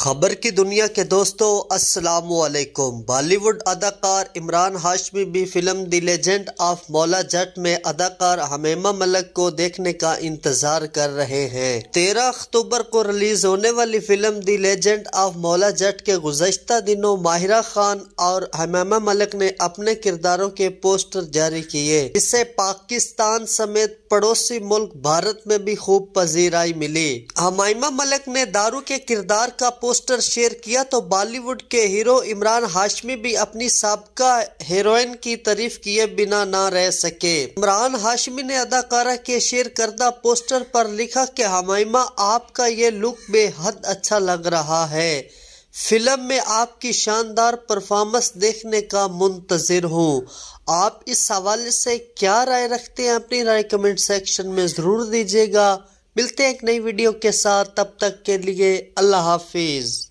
खबर की दुनिया के दोस्तों असलकुम बॉलीवुड अदाकार इमरान हाशमी भी फिल्म द लेजेंड ऑफ मौला जट में अदाकार हमेमा मलक को देखने का इंतजार कर रहे हैं तेरह अक्टूबर को रिलीज होने वाली फिल्म द लेजेंड ऑफ मौला जट के गुजशत दिनों माहिरा खान और हमेमा मलक ने अपने किरदारों के पोस्टर जारी किए इससे पाकिस्तान समेत पड़ोसी मुल्क भारत में भी खूब पजीराई मिली हमेमा मलक ने दारू के किरदार का पोस्टर शेयर किया तो बॉलीवुड के हीरो इमरान हाशमी भी अपनी सबका हीरोइन की तारीफ किए बिना ना रह सके इमरान हाशमी ने अदाकारा के शेयर करदा पोस्टर पर लिखा कि हमाइमा आपका ये लुक बेहद अच्छा लग रहा है फिल्म में आपकी शानदार परफॉर्मेंस देखने का मुंतज़र हूँ आप इस हवाले से क्या राय रखते हैं अपनी राय कमेंट सेक्शन में ज़रूर दीजिएगा मिलते हैं एक नई वीडियो के साथ तब तक के लिए अल्लाह हाफिज़